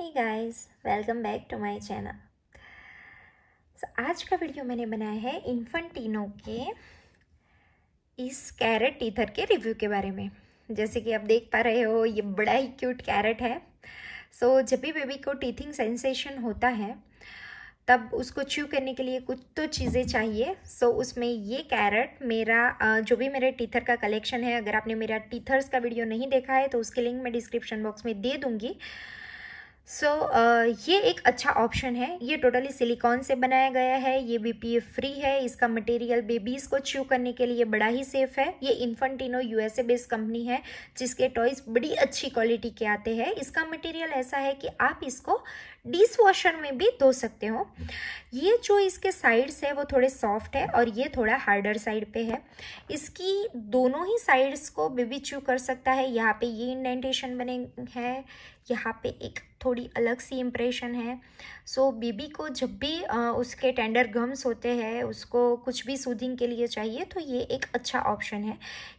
hey guys welcome back to my channel so आज का video मैंने बनाया है इन्फेंटिनो के इस कैरेट टीथर के रिव्यू के बारे में जैसे कि आप देख पा रहे हो ये बड़ा ही क्यूट कैरेट है सो so, जब भी बेबी को टीथिंग सेंसेशन होता है तब उसको च्यू करने के लिए कुछ तो चीज़ें चाहिए सो so, उसमें ये कैरेट मेरा जो भी मेरे टीथर का कलेक्शन है अगर आपने मेरा टीथर्स का वीडियो नहीं देखा है तो उसके लिंक मैं डिस्क्रिप्शन बॉक्स में दे दूँगी सो so, uh, ये एक अच्छा ऑप्शन है ये टोटली सिलिकॉन से बनाया गया है ये बीपीए फ्री है इसका मटेरियल बेबीज को च्यू करने के लिए बड़ा ही सेफ है ये इन्फेंटिनो यूएसए बेस्ड कंपनी है जिसके टॉयज बड़ी अच्छी क्वालिटी के आते हैं इसका मटेरियल ऐसा है कि आप इसको डिस वॉशर में भी धो सकते हो ये जो इसके साइड्स है वो थोड़े सॉफ्ट है और ये थोड़ा हार्डर साइड पे है इसकी दोनों ही साइड्स को बेबी च्यू कर सकता है यहाँ पे ये इंडेंटेशन बने हैं यहाँ पे एक थोड़ी अलग सी इम्प्रेशन है सो so, बेबी को जब भी उसके टेंडर गम्स होते हैं उसको कुछ भी सूदिंग के लिए चाहिए तो ये एक अच्छा ऑप्शन है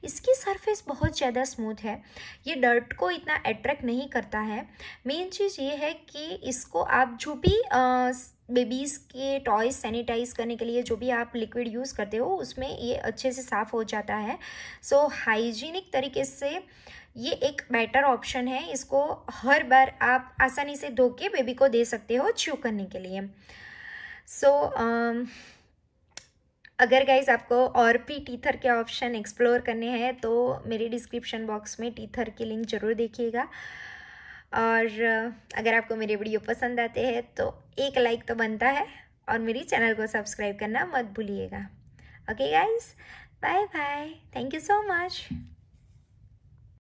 इसकी सरफेस बहुत ज़्यादा स्मूथ है ये डर्ट को इतना अट्रैक्ट नहीं करता है मेन चीज़ ये है कि इसको आप जो भी बेबीज़ के टॉयज सैनिटाइज करने के लिए जो भी आप लिक्विड यूज़ करते हो उसमें ये अच्छे से साफ़ हो जाता है सो so, हाइजीनिक तरीके से ये एक बेटर ऑप्शन है इसको हर बार आप आसानी से धो के बेबी को दे सकते हो च्यू करने के लिए सो so, uh, अगर गाइज आपको और भी टीथर के ऑप्शन एक्सप्लोर करने हैं तो मेरे डिस्क्रिप्शन बॉक्स में टीथर की लिंक ज़रूर देखिएगा और अगर आपको मेरे वीडियो पसंद आते हैं तो एक लाइक तो बनता है और मेरी चैनल को सब्सक्राइब करना मत भूलिएगा okay guys bye bye thank you so much